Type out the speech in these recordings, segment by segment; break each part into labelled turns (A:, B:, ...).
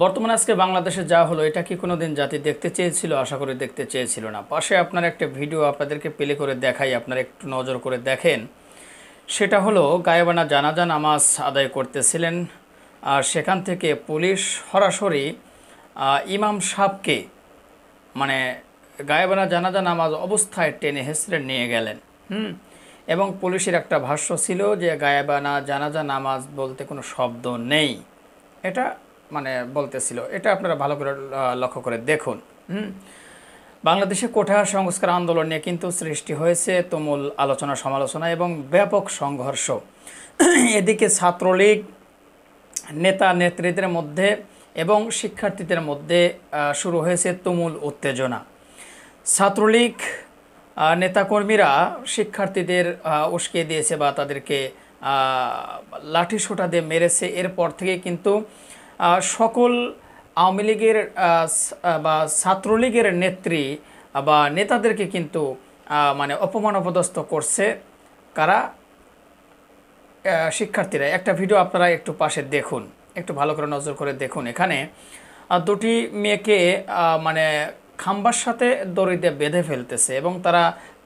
A: বর্তমানে আজকে বাংলাদেশে যা হলো এটা কি কোনো দিন জাতি দেখতে চেয়েছিল আশা করে দেখতে চেয়েছিল না পাশে আপনার একটা ভিডিও আপনাদেরকে প্লে করে দেখাই আপনারা একটু নজর করে দেখেন সেটা হলো গায়েবানা জানাজা নামাজ আদায় করতেছিলেন আর সেখান থেকে পুলিশ সরাসরি ইমাম সাহকে মানে গায়েবানা জানাজা নামাজ অবস্থায় টেনে হেসড়ে নিয়ে গেলেন হুম এবং পুলিশের একটা ভাষ্য ছিল যে গায়েবানা জানাজা নামাজ বলতে কোনো শব্দ নেই এটা মানে বলতেছিল এটা আপনারা ভালো করে লক্ষ্য করে দেখুন হুম বাংলাদেশে কোঠা সংস্কার আন্দোলন নিয়ে কিন্তু সৃষ্টি হয়েছে তুমুল আলোচনা সমালোচনা এবং ব্যাপক সংঘর্ষ এদিকে ছাত্রলীগ নেতা নেত্রীদের মধ্যে এবং শিক্ষার্থীদের মধ্যে শুরু হয়েছে তুমুল উত্তেজনা ছাত্রলীগ নেতাকর্মীরা শিক্ষার্থীদের উস্কে দিয়েছে বা তাদেরকে লাঠি সোটা দিয়ে মেরেছে এরপর থেকে কিন্তু সকল আওয়ামী লীগের বা ছাত্রলীগের নেত্রী বা নেতাদেরকে কিন্তু মানে অপমান অপদস্থ করছে কারা শিক্ষার্থীরা একটা ভিডিও আপনারা একটু পাশে দেখুন একটু ভালো করে নজর করে দেখুন এখানে দুটি মেয়েকে মানে খাম্বার সাথে দড়ি দিয়ে বেঁধে ফেলতেছে এবং তারা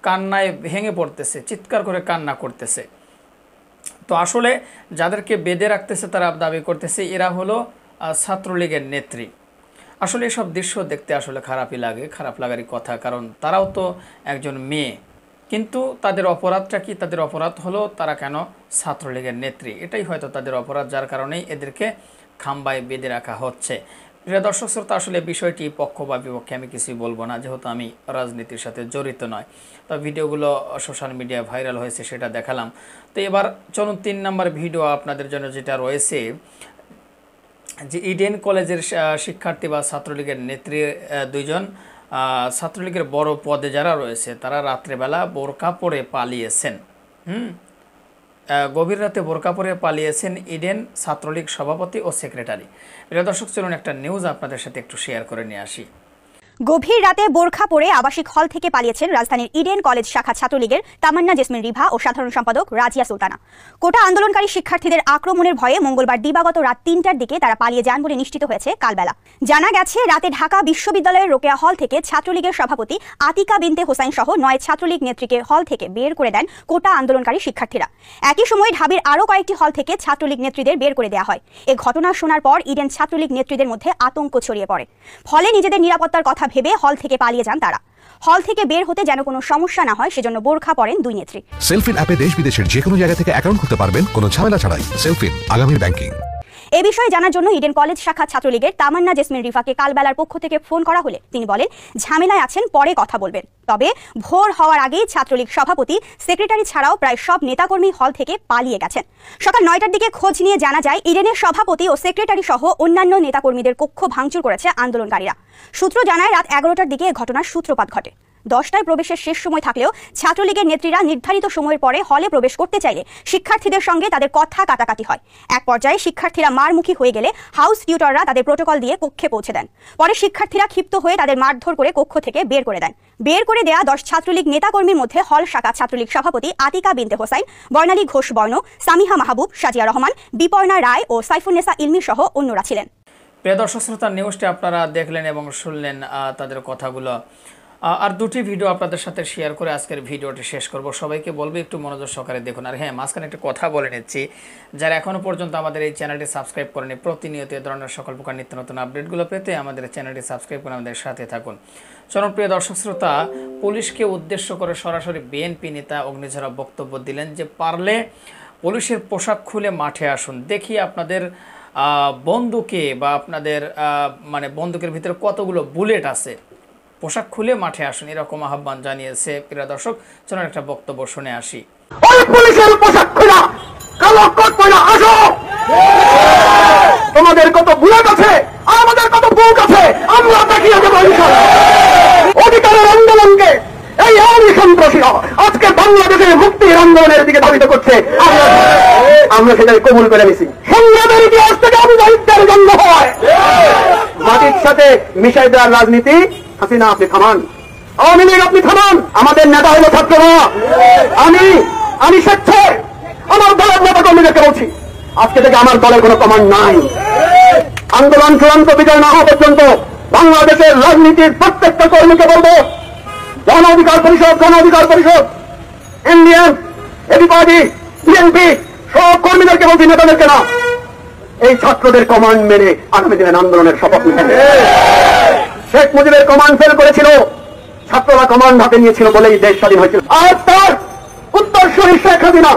A: কান্নায় ভেঙে পড়তেছে চিৎকার করে কান্না করতেছে তো আসলে যাদেরকে বেঁধে রাখতেছে তারা দাবি করতেছে এরা হলো ছাত্রলীগের নেত্রী আসলে এসব দৃশ্য দেখতে আসলে খারাপই লাগে খারাপ লাগারই কথা কারণ তারাও তো একজন মেয়ে কিন্তু তাদের অপরাধটা কি তাদের অপরাধ হলো তারা কেন ছাত্রলীগের নেত্রী এটাই হয়তো তাদের অপরাধ যার কারণেই এদেরকে খাম্বায় বেঁধে রাখা হচ্ছে প্রিয় দর্শক শ্রোতা আসলে বিষয়টি পক্ষ বা বিপক্ষে আমি কিছুই বলবো না যেহেতু আমি রাজনীতির সাথে জড়িত নয় তো ভিডিওগুলো সোশ্যাল মিডিয়ায় ভাইরাল হয়েছে সেটা দেখালাম তো এবার চলুন তিন নম্বর ভিডিও আপনাদের জন্য যেটা রয়েছে যে ইডেন কলেজের শিক্ষার্থী বা ছাত্রলীগের নেত্রী দুইজন ছাত্রলীগের বড় পদে যারা রয়েছে তারা রাত্রেবেলা বোরকা পরে পালিয়েছেন হুম গভীর রাতে বোরকা পরে পালিয়েছেন ইডেন ছাত্রলীগ সভাপতি ও সেক্রেটারি প্রিয় দর্শক চলুন একটা নিউজ আপনাদের সাথে একটু শেয়ার করে নিয়ে আসি
B: গভীর রাতে বোরখা পরে আবাসিক হল থেকে পালিয়েছেন রাজধানীর ইডেন কলেজ শাখা ছাত্রলীগের তামান্না জেসমিন রিভা ও সাধারণ সম্পাদক রাজিয়া সুলতানা কোটা আন্দোলনকারী শিক্ষার্থীদের আক্রমণের ভয়ে মঙ্গলবার দিবাগত রাত তিনটার দিকে তারা পালিয়ে যান বলে নিশ্চিত হয়েছে কালবেলা জানা গেছে রাতে ঢাকা বিশ্ববিদ্যালয়ের রোকেয়া হল থেকে ছাত্রলীগের সভাপতি আতিকা বিনতে হোসাইন সহ নয় ছাত্রলীগ নেত্রীকে হল থেকে বের করে দেন কোটা আন্দোলনকারী শিক্ষার্থীরা একই সময় ঢাবির আরও কয়েকটি হল থেকে ছাত্রলীগ নেত্রীদের বের করে দেওয়া হয় এ ঘটনা শোনার পর ইডেন ছাত্রলীগ নেত্রীদের মধ্যে আতঙ্ক ছড়িয়ে পড়ে ফলে নিজেদের নিরাপত্তার কথা ভেবে হল থেকে পালিয়ে যান তারা হল থেকে বের হতে যেন কোনো সমস্যা না হয় সেজন্য বোরখা পরেন দুই নেত্রী
C: সেলফিন অ্যাপে দেশ বিদেশের যে কোনো জায়গা থেকে অ্যাকাউন্ট খুলতে পারবেন কোনো ঝামেলা ছাড়াই সেলফিন আগামীর ব্যাংকিং
B: এ বিষয়ে জানার জন্য ইডেন কলেজ শাখা ছাত্রলীগের তামান্না জেসমিন রিফাকে কালবেলার পক্ষ থেকে ফোন করা হলে তিনি বলেন ঝামেলায় আছেন পরে কথা বলবেন তবে ভোর হওয়ার আগেই ছাত্রলীগ সভাপতি সেক্রেটারি ছাড়াও প্রায় সব নেতাকর্মী হল থেকে পালিয়ে গেছেন সকাল নয়টার দিকে খোঁজ নিয়ে জানা যায় ইডেনের সভাপতি ও সেক্রেটারি সহ অন্যান্য নেতাকর্মীদের কক্ষ ভাঙচুর করেছে আন্দোলনকারীরা সূত্র জানায় রাত এগারোটার দিকে ঘটনার সূত্রপাত ঘটে দশটায় প্রবেশের শেষ সময় থাকলেও ছাত্রলীগের নেত্রীরা নির্ধারিত সময়ের পরে হলে প্রবেশ করতে চাইলে শিক্ষার্থীদের সঙ্গে তাদের কথা কাটাকাটি হয় এক পর্যায়ে শিক্ষার্থীরা মারমুখী হয়ে গেলে হাউস টিউটররা তাদের প্রোটোকল দিয়ে কক্ষে পৌঁছে দেন পরে শিক্ষার্থীরা ক্ষিপ্ত হয়ে তাদের মারধর করে কক্ষ থেকে বের করে দেন বের করে দেয়া দশ ছাত্রলীগ নেতাকর্মীর মধ্যে হল শাখা ছাত্রলীগ সভাপতি আতিকা বিনতে হোসাইন বর্ণালী ঘোষ বর্ণ সামিহা মাহবুব সাজিয়া রহমান বিপর্ণা রায় ও সাইফুন্নেসা ইলমি সহ অন্যরা ছিলেন
A: প্রিয় দর্শক শ্রোতা নিউজটি আপনারা দেখলেন এবং শুনলেন তাদের কথাগুলো আর দুটি ভিডিও আপনাদের সাথে শেয়ার করে আজকের ভিডিওটি শেষ করব সবাইকে বলবো একটু মনোযোগ সহকারে দেখুন আর হ্যাঁ মাঝখানে একটা কথা বলে নিচ্ছি যারা এখনও পর্যন্ত আমাদের এই চ্যানেলটি সাবস্ক্রাইব করেনি প্রতিনিয়ত এ ধরনের সকল প্রকার নিত্য নতুন আপডেটগুলো পেতে আমাদের চ্যানেলটি সাবস্ক্রাইব করে আমাদের সাথে থাকুন জনপ্রিয় দর্শক শ্রোতা পুলিশকে উদ্দেশ্য করে সরাসরি বিএনপি নেতা অগ্নিঝরা বক্তব্য দিলেন যে পারলে পুলিশের পোশাক খুলে মাঠে আসুন দেখি আপনাদের বন্দুকে বা আপনাদের মানে বন্দুকের ভিতরে কতগুলো বুলেট আছে পোশাক খুলে মাঠে আসুন এরকম আহ্বান জানিয়েছে ক্রীড়া দর্শক চলুন একটা বক্তব্য শুনে আসি পুলিশের পোশাক খুলে কালো কোট পরে আসো
C: তোমাদের কত বুলেট আছে আমাদের কত বুক আছে আমরা দেখিয়ে দেবো অধিকারের আন্দোলনকে এই আওয়ামী সন্ত্রাসীরা আজকে বাংলাদেশের মুক্তির আন্দোলনের দিকে ধাবিত করছে আমরা সেটাকে কবুল করে নিছি সংগ্রামের ইতিহাস থেকে আমি জাহিদদের জন্ম হয় মাটির সাথে মিশাই দেওয়ার রাজনীতি হাসিনা আপনি থামান আওয়ামী লীগ আপনি থামান আমাদের নেতা হলো ছাত্র আমি আমি স্বেচ্ছায় আমার দলের নেতা কর্মীদেরকে বলছি আজকে থেকে আমার দলের কোনো কমান্ড নাই আন্দোলন চূড়ান্ত বিজয় না হওয়া পর্যন্ত বাংলাদেশের রাজনীতির প্রত্যেকটা কর্মীকে বলবো জন অধিকার পরিষদ জন অধিকার পরিষদ ইন্ডিয়ান এবি পার্টি বিএনপি সব কর্মীদেরকে বলছি নেতাদেরকে না এই ছাত্রদের কমান্ড মেনে আগামী দিনের আন্দোলনের শপথ নিতে শেখ মুজিবের কমান্ড ফেল করেছিল ছাত্ররা কমান্ড হাতে নিয়েছিল বলেই দেশ স্বাধীন হয়েছিল আর তার উত্তর শরীর শেখ হাসিনা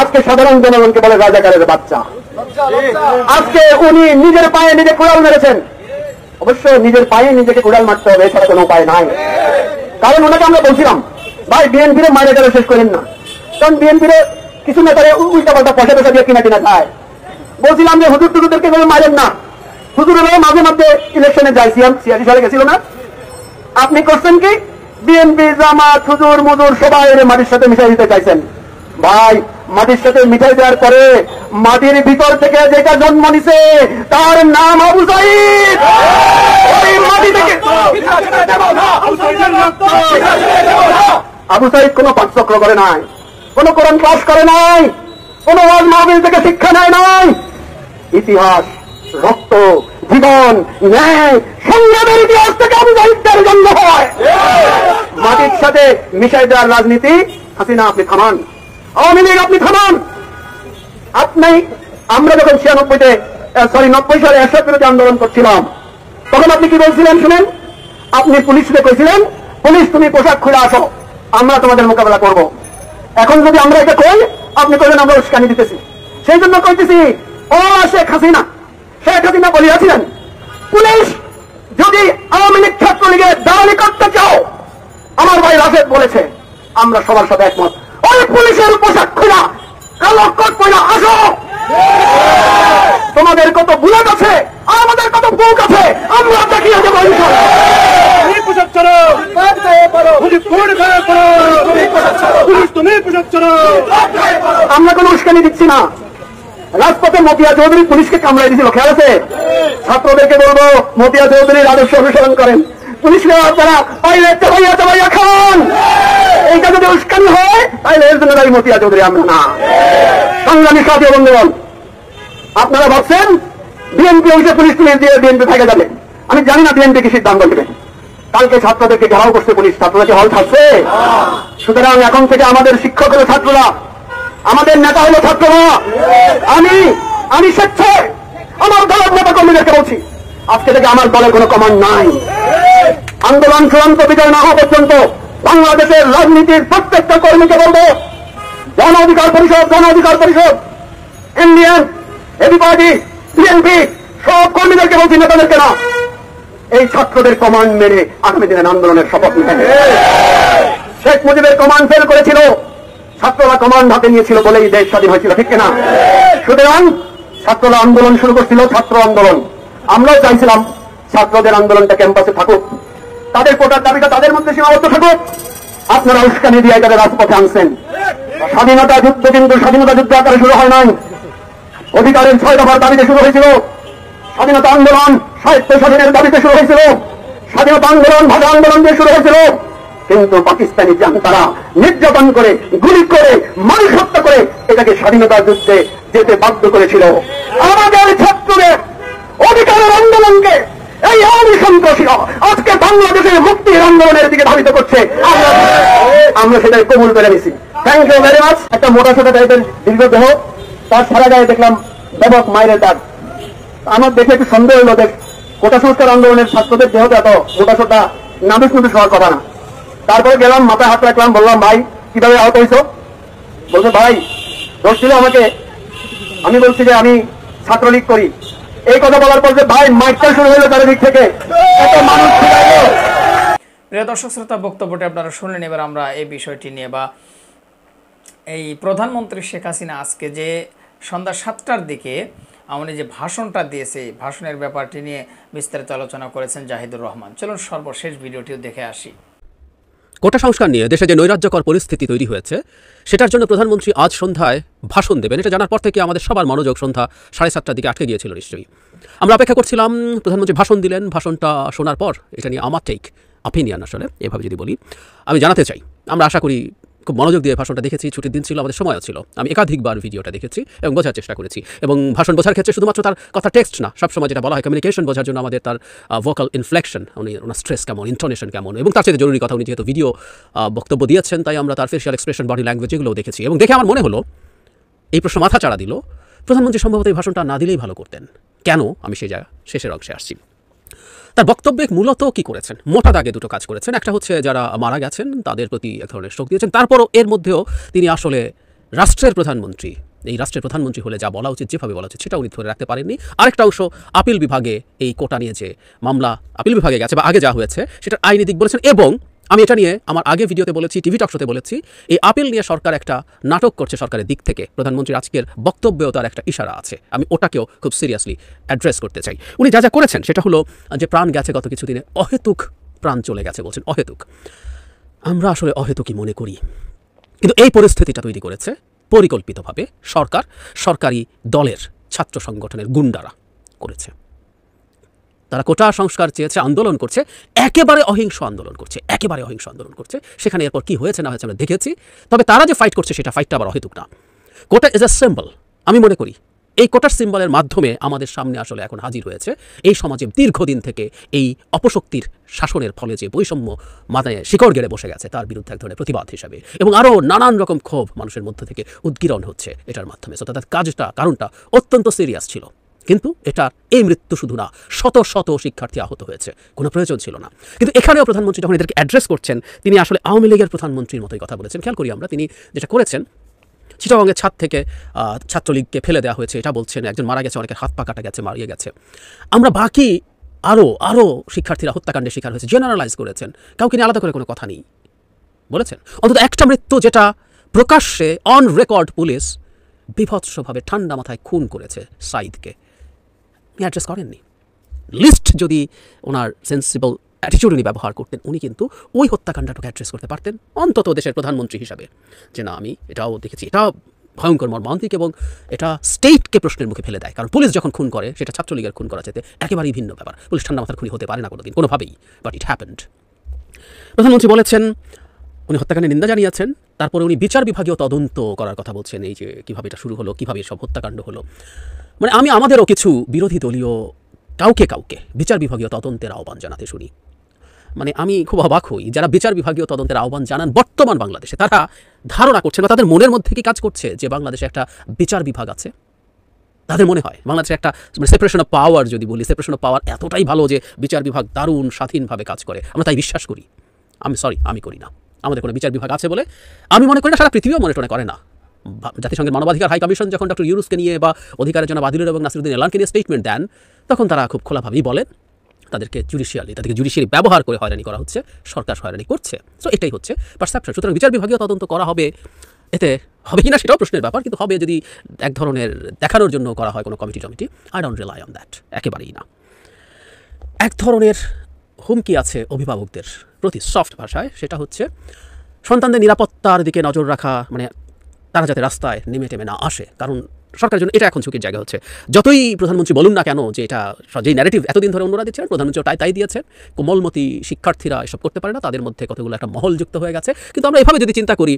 C: আজকে সাধারণ জনগণকে বলে রাজাকারের বাচ্চা আজকে উনি নিজের পায়ে নিজে কুড়াল মেরেছেন অবশ্য নিজের পায়ে নিজেকে কুড়াল মারতে হবে এছাড়া কোনো উপায় নাই কারণ ওনাকে আমরা বলছিলাম ভাই বিএনপির মাইনে টাকা শেষ করেন না কারণ বিএনপির কিছু নেতারে উল্টা পাল্টা পয়সা পয়সা দিয়ে কিনা কিনা খায় বলছিলাম যে হুজুর টুজুদেরকে মারেন না হুজুরেরা মাঝে মধ্যে ইলেকশনে ছিয়াশি সালে গেছিল না আপনি করছেন কি বিএনপি জামাত হুজুর মুজুর সবাই মাটির সাথে মিশাই দিতে চাইছেন ভাই মাটির সাথে মিঠাই দেওয়ার পরে মাটির ভিতর থেকে যেটা জন্ম নিছে তার নাম আবু সাইদ আবু সাইদ কোনো পাঠচক্র করে নাই কোন কোরআন ক্লাস করে নাই থেকে শিক্ষা নেয় নাই ইতিহাস রক্ত জীবন ন্যায় সংগ্রামের ইতিহাস থেকে মুজাহিদদের জন্ম হয় মাটির সাথে মিশাই দেওয়ার রাজনীতি হাসিনা আপনি থামান আওয়ামী লীগ আপনি থামান আপনি আমরা যখন ছিয়ানব্বইতে সরি নব্বই সালে একশো বিরোধী আন্দোলন করছিলাম তখন আপনি কি বলছিলেন শুনেন আপনি পুলিশকে কইছিলেন পুলিশ তুমি পোশাক খুলে আসো আমরা তোমাদের মোকাবেলা করব। এখন যদি আমরা এটা কই আপনি কইলেন আমরা উস্কানি দিতেছি সেই জন্য কইতেছি ও আসে খাসিনা শেখ হাসিনা বলিয়াছিলেন পুলিশ যদি আওয়ামী লীগ ছাত্রলীগের দাঁড়ানি করতে চাও আমার ভাই রাশেদ বলেছে আমরা সবার সাথে একমত ওই পুলিশের পোশাক খুলা কালো কট পয়লা আসো তোমাদের কত বুলেট আছে আমাদের কত বুক আছে আমরা দেখিয়ে দেবো চলো আমরা কোনো উস্কানি দিচ্ছি না রাজপথে মতিয়া চৌধুরী পুলিশকে কামড়াই দিয়েছিল খেয়াল আছে ছাত্রদেরকে বলবো মতিয়া চৌধুরীর আদর্শ অনুসরণ করেন পুলিশকে আপনারা ভাইয়া খান এইটা যদি উস্কানি হয় তাহলে এর জন্য মতিয়া চৌধুরী আমরা না সংগ্রামী বন্ধুগণ আপনারা ভাবছেন বিএনপি পুলিশ দিয়ে বিএনপি যাবে আমি জানি না বিএনপি কি সিদ্ধান্ত নেবে কালকে ছাত্রদেরকে ঘেরাও করছে পুলিশ ছাত্রদেরকে হল থাকছে সুতরাং এখন থেকে আমাদের শিক্ষকের ছাত্ররা আমাদের নেতা হলো ছাত্র আমি আমি স্বেচ্ছায় আমার দলের নেতা কর্মীদেরকে বলছি আজকে থেকে আমার দলের কোনো কমান্ড নাই আন্দোলন চূড়ান্ত বিজয় না হওয়া পর্যন্ত বাংলাদেশের রাজনীতির প্রত্যেকটা কর্মীকে বলব জন অধিকার পরিষদ জন অধিকার পরিষদ ইন্ডিয়ান এবি পার্টি বিএনপি সব কর্মীদেরকে বলছি নেতাদেরকে না এই ছাত্রদের কমান্ড মেনে আগামী দিনের আন্দোলনের শপথ নিতে শেখ মুজিবের কমান্ড ফেল করেছিল ছাত্ররা কমান্ড হাতে নিয়েছিল বলেই দেশ স্বাধীন হয়েছিল ঠিক কিনা সুতরাং ছাত্ররা আন্দোলন শুরু করছিল ছাত্র আন্দোলন আমরাও চাইছিলাম ছাত্রদের আন্দোলনটা ক্যাম্পাসে থাকুক তাদের কোটার দাবিটা তাদের মধ্যে সীমাবদ্ধ থাকুক আপনারা উস্কানি দিয়ে তাদের রাজপথে আনছেন স্বাধীনতা যুদ্ধ কিন্তু স্বাধীনতা যুদ্ধ আকারে শুরু হয় নাই অধিকারের ছয় দফার দাবিতে শুরু হয়েছিল স্বাধীনতা আন্দোলন সাহিত্য স্বাধীনের দাবিতে শুরু হয়েছিল স্বাধীনতা আন্দোলন ভাষা আন্দোলন দিয়ে শুরু হয়েছিল হিন্দু পাকিস্তানি তারা নির্যাতন করে গুলি করে মানুষ হত্যা করে এটাকে স্বাধীনতা যুদ্ধে যেতে বাধ্য করেছিল আমাদের ছাত্রদের অধিকারের আন্দোলনকে এই আমি সন্ত্রাসীরা আজকে বাংলাদেশের মুক্তির আন্দোলনের দিকে ধাবিত করছে আমরা সেটাই কবুল করে নিছি থ্যাংক ইউ ভেরি মাচ একটা মোটা সোটা টাইপের দীর্ঘ দেহ তার সারা গায়ে দেখলাম ব্যাপক মাইরে তার আমার দেখে একটু সন্দেহ হলো দেখ কোটা সংস্কার আন্দোলনের ছাত্রদের দেহ এত মোটা সোটা নাবিস নুবিস হওয়ার কথা না তারপরে গেলাম মাথায় হাত রাখলাম বললাম ভাই কিভাবে আহত হয়েছ বলছে ভাই ধরছিল আমাকে আমি বলছি যে আমি ছাত্রলীগ করি এই কথা বলার পর যে ভাই মাইকটা শুরু হলো চারিদিক থেকে এত মানুষ
A: প্রিয় দর্শক শ্রোতা বক্তব্যটি আপনারা শুনলেন এবার আমরা এই বিষয়টি নিয়ে বা এই প্রধানমন্ত্রী শেখ হাসিনা আজকে যে সন্ধ্যা সাতটার দিকে আমাদের যে ভাষণটা দিয়েছে ভাষণের ব্যাপারটি নিয়ে বিস্তারিত আলোচনা করেছেন জাহিদুর রহমান চলুন সর্বশেষ ভিডিওটিও দেখে আসি
D: কোটা সংস্কার নিয়ে দেশে যে নৈরাজ্যকর পরিস্থিতি তৈরি হয়েছে সেটার জন্য প্রধানমন্ত্রী আজ সন্ধ্যায় ভাষণ দেবেন এটা জানার পর থেকে আমাদের সবার মনোযোগ সন্ধ্যা সাড়ে সাতটার দিকে আটকে গিয়েছিল নিশ্চয়ই আমরা অপেক্ষা করছিলাম প্রধানমন্ত্রী ভাষণ দিলেন ভাষণটা শোনার পর এটা নিয়ে আমার টেক অপিনিয়ন আসলে এভাবে যদি বলি আমি জানাতে চাই আমরা আশা করি খুব মনোযোগ দিয়ে ভাষণটা দেখেছি ছুটির দিন ছিল আমাদের সময়ও ছিল আমি একাধিকবার ভিডিওটা দেখেছি এবং বোঝার চেষ্টা করেছি এবং ভাষণ বোঝার ক্ষেত্রে শুধুমাত্র তার কথা টেক্সট না সবসময় যেটা বলা হয় কমিউনিকেশন বোঝার জন্য আমাদের তার ভোকাল ইনফ্লেকশন উনি ওনার স্ট্রেস কেমন ইন্টারনেশন কেমন এবং তার সাথে জরুরি কথা উনি যেহেতু ভিডিও বক্তব্য দিয়েছেন তাই আমরা তার ফেসিয়াল এক্সপ্রেশন বডি ল্যাঙ্গুয়েজ এগুলোও দেখেছি এবং দেখে আমার মনে হলো এই প্রশ্ন মাথা চাড়া দিল প্রধানমন্ত্রী সম্ভবত এই ভাষণটা না দিলেই ভালো করতেন কেন আমি সে জায়গা শেষের অংশে আসছি তার বক্তব্যে মূলত কি করেছেন মোটা দাগে দুটো কাজ করেছেন একটা হচ্ছে যারা মারা গেছেন তাদের প্রতি এক ধরনের শোক দিয়েছেন তারপরও এর মধ্যেও তিনি আসলে রাষ্ট্রের প্রধানমন্ত্রী এই রাষ্ট্রের প্রধানমন্ত্রী হলে যা বলা উচিত যেভাবে বলা উচিত সেটা উনি ধরে রাখতে পারেননি আরেকটা অংশ আপিল বিভাগে এই কোটা নিয়ে যে মামলা আপিল বিভাগে গেছে বা আগে যা হয়েছে সেটা আইনি দিক বলেছেন এবং আমি এটা নিয়ে আমার আগে ভিডিওতে বলেছি টিভি টকশোতে বলেছি এই আপেল নিয়ে সরকার একটা নাটক করছে সরকারের দিক থেকে প্রধানমন্ত্রীর আজকের বক্তব্যেও তার একটা ইশারা আছে আমি ওটাকেও খুব সিরিয়াসলি অ্যাড্রেস করতে চাই উনি যা যা করেছেন সেটা হলো যে প্রাণ গেছে গত কিছুদিনে অহেতুক প্রাণ চলে গেছে বলছেন অহেতুক আমরা আসলে অহেতুকই মনে করি কিন্তু এই পরিস্থিতিটা তৈরি করেছে পরিকল্পিতভাবে সরকার সরকারি দলের ছাত্র সংগঠনের গুন্ডারা করেছে তারা কোটা সংস্কার চেয়েছে আন্দোলন করছে একেবারে অহিংস আন্দোলন করছে একেবারে অহিংস আন্দোলন করছে সেখানে এরপর কি হয়েছে না হয়েছে আমরা দেখেছি তবে তারা যে ফাইট করছে সেটা ফাইটটা আবার অহেতুক না কোটা ইজ এ সিম্বল আমি মনে করি এই কোটার সিম্বলের মাধ্যমে আমাদের সামনে আসলে এখন হাজির হয়েছে এই সমাজে দীর্ঘদিন থেকে এই অপশক্তির শাসনের ফলে যে বৈষম্য মাথায় শিকড় গেড়ে বসে গেছে তার বিরুদ্ধে এক ধরনের প্রতিবাদ হিসাবে এবং আরও নানান রকম ক্ষোভ মানুষের মধ্যে থেকে উদ্গীরণ হচ্ছে এটার মাধ্যমে সো তাদের কাজটা কারণটা অত্যন্ত সিরিয়াস ছিল কিন্তু এটা এই মৃত্যু শুধু না শত শত শিক্ষার্থী আহত হয়েছে কোনো প্রয়োজন ছিল না কিন্তু এখানেও প্রধানমন্ত্রী যখন এদেরকে অ্যাড্রেস করছেন তিনি আসলে আওয়ামী লীগের প্রধানমন্ত্রীর মতোই কথা বলেছেন খেয়াল করি আমরা তিনি যেটা করেছেন চিটাগঙ্গের ছাদ থেকে ছাত্রলীগকে ফেলে দেওয়া হয়েছে এটা বলছেন একজন মারা গেছে অনেকের হাত পা কাটা গেছে মারিয়ে গেছে আমরা বাকি আরও আরও শিক্ষার্থীরা হত্যাকাণ্ডের শিকার হয়েছে জেনারেলাইজ করেছেন কাউকে নিয়ে আলাদা করে কোনো কথা নেই বলেছেন অন্তত একটা মৃত্যু যেটা প্রকাশ্যে অন রেকর্ড পুলিশ বিভৎসভাবে ঠান্ডা মাথায় খুন করেছে সাইদকে অ্যাড্রেস করেননি লিস্ট যদি ওনার সেন্সিবল অ্যাটিচিউড উনি ব্যবহার করতেন উনি কিন্তু ওই হত্যাকাণ্ডটাকে অ্যাড্রেস করতে পারতেন অন্তত দেশের প্রধানমন্ত্রী হিসাবে যে না আমি এটাও দেখেছি এটা ভয়ঙ্কর মর্মান্তিক এবং এটা স্টেটকে প্রশ্নের মুখে ফেলে দেয় কারণ পুলিশ যখন খুন করে সেটা ছাত্রলীগের খুন করা যেতে একেবারেই ভিন্ন ব্যাপার পুলিশ ঠান্ডা মাথার খুনি হতে পারে না কোনোদিন কোনোভাবেই বাট ইট হ্যাপেন্ড প্রধানমন্ত্রী বলেছেন উনি হত্যাকাণ্ডের নিন্দা জানিয়েছেন তারপরে উনি বিচার বিভাগীয় তদন্ত করার কথা বলছেন এই যে কীভাবে এটা শুরু হলো কীভাবে সব হত্যাকাণ্ড হলো মানে আমি আমাদেরও কিছু বিরোধী দলীয় কাউকে কাউকে বিচার বিভাগীয় তদন্তের আহ্বান জানাতে শুনি মানে আমি খুব অবাক হই যারা বিচার বিভাগীয় তদন্তের আহ্বান জানান বর্তমান বাংলাদেশে তারা ধারণা করছে বা তাদের মনের মধ্যে কি কাজ করছে যে বাংলাদেশে একটা বিচার বিভাগ আছে তাদের মনে হয় বাংলাদেশে একটা সেপারেশন অফ পাওয়ার যদি বলি সেপারেশন অফ পাওয়ার এতটাই ভালো যে বিচার বিভাগ দারুণ স্বাধীনভাবে কাজ করে আমরা তাই বিশ্বাস করি আমি সরি আমি করি না আমাদের কোনো বিচার বিভাগ আছে বলে আমি মনে করি না সারা পৃথিবীও মনে টনে করে না জাতিসংঘের মানবাধিকার হাই কমিশন যখন ডক্টর ইউরুসকে নিয়ে বা অধিকারের জন্য বাদিলুর এবং নাসিরুদ্দিন এলানকে নিয়ে স্টেটমেন্ট দেন তখন তারা খুব খোলাভাবেই বলেন তাদেরকে জুডিশিয়ালি তাদেরকে জুডিশিয়ালি ব্যবহার করে হয়রানি করা হচ্ছে সরকার হয়রানি করছে সো এটাই হচ্ছে পারসেপশন সুতরাং বিচার বিভাগীয় তদন্ত করা হবে এতে হবে কি না সেটাও প্রশ্নের ব্যাপার কিন্তু হবে যদি এক ধরনের দেখানোর জন্য করা হয় কোনো কমিটি টমিটি I don't rely on that একেবারেই না এক ধরনের হুমকি আছে অভিভাবকদের প্রতি সফট ভাষায় সেটা হচ্ছে সন্তানদের নিরাপত্তার দিকে নজর রাখা মানে তারা যাতে রাস্তায় নেমে টেমে না আসে কারণ সরকারের জন্য এটা এখন ঝুঁকির জায়গা হচ্ছে যতই প্রধানমন্ত্রী বলুন না কেন যে এটা যেই ন্যারেটিভ এতদিন ধরে অন্যরা দিচ্ছেন প্রধানমন্ত্রী তাই তাই দিয়েছেন কোমলমতি শিক্ষার্থীরা এসব করতে পারে না তাদের মধ্যে কতগুলো একটা মহল যুক্ত হয়ে গেছে কিন্তু আমরা এভাবে যদি চিন্তা করি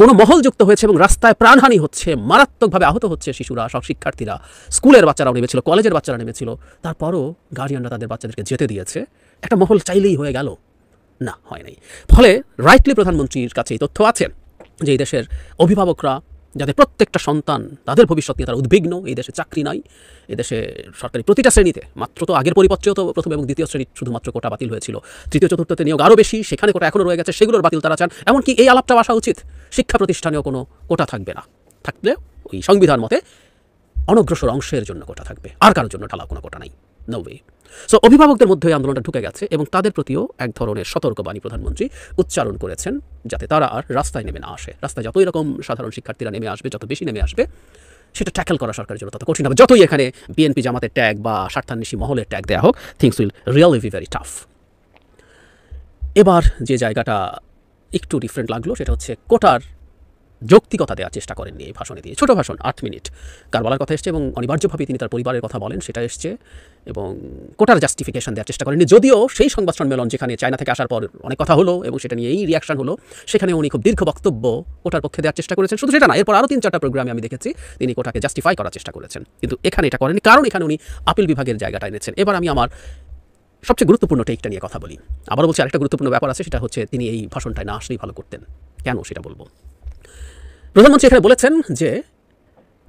D: কোনো মহল যুক্ত হয়েছে এবং রাস্তায় প্রাণহানি হচ্ছে মারাত্মকভাবে আহত হচ্ছে শিশুরা সব শিক্ষার্থীরা স্কুলের বাচ্চারাও নেমেছিল কলেজের বাচ্চারা নেমেছিল তারপরও গার্ডিয়ানরা তাদের বাচ্চাদেরকে যেতে দিয়েছে একটা মহল চাইলেই হয়ে গেল না হয় নাই ফলে রাইটলি প্রধানমন্ত্রীর কাছে এই তথ্য আছেন যে এই দেশের অভিভাবকরা যাদের প্রত্যেকটা সন্তান তাদের ভবিষ্যৎ নিয়ে তারা উদ্বিগ্ন এই দেশে চাকরি নাই দেশে সরকারি প্রতিটা শ্রেণীতে মাত্র তো আগের পরিপত্রেও তো প্রথম এবং দ্বিতীয় শ্রেণী শুধুমাত্র কোটা বাতিল হয়েছিল তৃতীয় চতুর্থতে নিয়োগ আরও বেশি সেখানে কোটা এখনও রয়ে গেছে সেগুলোর বাতিল তারা চান এমনকি এই আলাপটা আসা উচিত শিক্ষা প্রতিষ্ঠানেও কোনো কোটা থাকবে না থাকলে ওই সংবিধান মতে অনগ্রসর অংশের জন্য কোটা থাকবে আর কারোর জন্য ঢালাও কোনো কোটা নাই নো সো অভিভাবকদের মধ্যে আন্দোলনটা ঢুকে গেছে এবং তাদের প্রতিও এক ধরনের সতর্কবাণী প্রধানমন্ত্রী উচ্চারণ করেছেন যাতে তারা আর রাস্তায় নেমে না আসে রাস্তায় যতই রকম সাধারণ শিক্ষার্থীরা নেমে আসবে যত বেশি নেমে আসবে সেটা ট্যাকেল করা সরকারের জন্য তত কঠিন হবে যতই এখানে বিএনপি জামাতের ট্যাগ বা স্বার্থান্বেষী মহলের ট্যাগ দেওয়া হোক things will really be very tough এবার যে জায়গাটা একটু ডিফারেন্ট লাগলো সেটা হচ্ছে কোটার যৌক্তিকতা দেওয়ার চেষ্টা করেননি এই ভাষণে দিয়ে ছোটো ভাষণ আট মিনিট কারবালার কথা এসছে এবং অনিবার্যভাবে তিনি তার পরিবারের কথা বলেন সেটা এসছে এবং কোটার জাস্টিফিকেশন দেওয়ার চেষ্টা করেননি যদিও সেই সংবাদ সম্মেলন যেখানে চায়না থেকে আসার পর অনেক কথা হলো এবং সেটা নিয়ে এই রিয়াকশন হলো সেখানে উনি খুব দীর্ঘ বক্তব্য কোটার পক্ষে দেওয়ার চেষ্টা করেছেন শুধু সেটা না এরপর আরও তিন চারটা প্রোগ্রামে আমি দেখেছি তিনি কোটাকে জাস্টিফাই করার চেষ্টা করেছেন কিন্তু এখানে এটা করেনি কারণ এখানে উনি আপিল বিভাগের জায়গাটা এনেছেন এবার আমি আমার সবচেয়ে গুরুত্বপূর্ণ টেকটা নিয়ে কথা বলি আবার বলছি আরেকটা গুরুত্বপূর্ণ ব্যাপার আছে সেটা হচ্ছে তিনি এই ভাষণটায় না আসলেই ভালো করতেন কেন সেটা বলবো প্রধানমন্ত্রী এখানে বলেছেন যে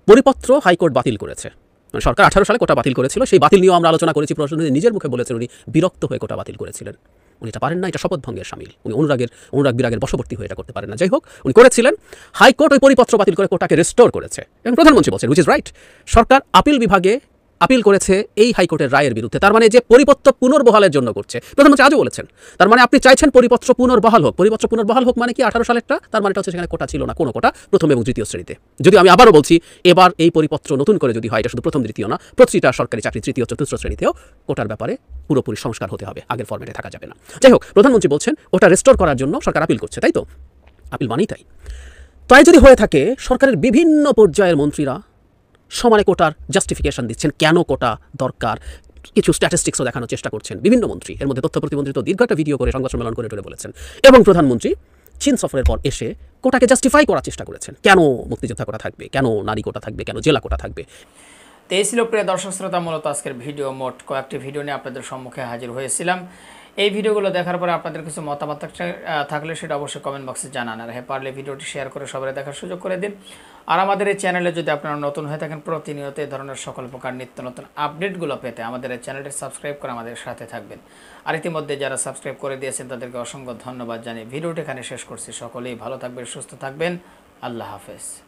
D: পরিপত্র হাইকোর্ট বাতিল করেছে মানে সরকার আঠারো সালে কোটা বাতিল করেছিল সেই বাতিল নিয়েও আমরা আলোচনা করেছি প্রশাসন নিজের মুখে বলেছেন উনি বিরক্ত হয়ে কোটা বাতিল করেছিলেন উনি এটা পারেন না এটা শপথভঙ্গের সামিল উনি অনুরাগের অনুরাগ বিরাগের বশবর্তী হয়ে এটা করতে পারেন না যাই হোক উনি করেছিলেন হাইকোর্ট ওই পরিপত্র বাতিল করে কোটাকে রেস্টোর করেছে এবং প্রধানমন্ত্রী বলছেন উইচ ইজ রাইট সরকার আপিল বিভাগে আপিল করেছে এই হাইকোর্টের রায়ের বিরুদ্ধে তার মানে যে পরিপত্র পুনর্বহালের জন্য করছে প্রধানমন্ত্রী আজও বলেছেন তার মানে আপনি চাইছেন পরিপত্র পুনর্বহাল হোক পরিপত্র পুনর্বহাল হোক মানে কি আঠারো সালেরটা তার মানে হচ্ছে সেখানে কোটা ছিল না কোনো কোটা প্রথম এবং দ্বিতীয় শ্রেণীতে যদি আমি আবারও বলছি এবার এই পরিপত্র নতুন করে যদি হয় এটা শুধু প্রথম দ্বিতীয় না প্রতিটা সরকারি চাকরি তৃতীয় চতুর্থ শ্রেণীতেও কোটার ব্যাপারে পুরোপুরি সংস্কার হতে হবে আগের ফর্মেটে থাকা যাবে না যাই হোক প্রধানমন্ত্রী বলছেন ওটা রেস্টোর করার জন্য সরকার আপিল করছে তাই তো আপিল মানেই তাই তাই যদি হয়ে থাকে সরকারের বিভিন্ন পর্যায়ের মন্ত্রীরা সমানে কোটার জাস্টিফিকেশন দিচ্ছেন কেন কোটা দরকার কিছু স্ট্যাটিস্টিক্সও দেখানোর চেষ্টা করছেন বিভিন্ন মন্ত্রী এর মধ্যে তথ্য তো দীর্ঘ একটা ভিডিও করে সংবাদ সম্মেলন করে টোলে বলেছেন এবং প্রধানমন্ত্রী চীন সফরের পর এসে কোটাকে জাস্টিফাই করার চেষ্টা করেছেন কেন মুক্তিযোদ্ধা কোটা থাকবে কেন নারী কোটা থাকবে কেন জেলা কোটা থাকবে
A: তো এই ছিল প্রিয় দর্শক শ্রোতা মূলত আজকের ভিডিও মোট কয়েকটি ভিডিও নিয়ে আপনাদের সম্মুখে হাজির হয়েছিলাম এই ভিডিওগুলো দেখার পরে আপনাদের কিছু মতামত থাকলে সেটা অবশ্যই কমেন্ট বক্সে জানান আর হ্যাঁ পারলে ভিডিওটি শেয়ার করে সবাই দেখার সুযোগ করে দিন আর আমাদের এই চ্যানেলে যদি আপনারা নতুন হয়ে থাকেন প্রতিনিয়ত এই ধরনের সকল প্রকার নিত্য নতুন আপডেটগুলো পেতে আমাদের এই চ্যানেলটি সাবস্ক্রাইব করে আমাদের সাথে থাকবেন আর ইতিমধ্যে যারা সাবস্ক্রাইব করে দিয়েছেন তাদেরকে অসংখ্য ধন্যবাদ জানিয়ে ভিডিওটি এখানে শেষ করছি সকলেই ভালো থাকবেন সুস্থ থাকবেন আল্লাহ হাফেজ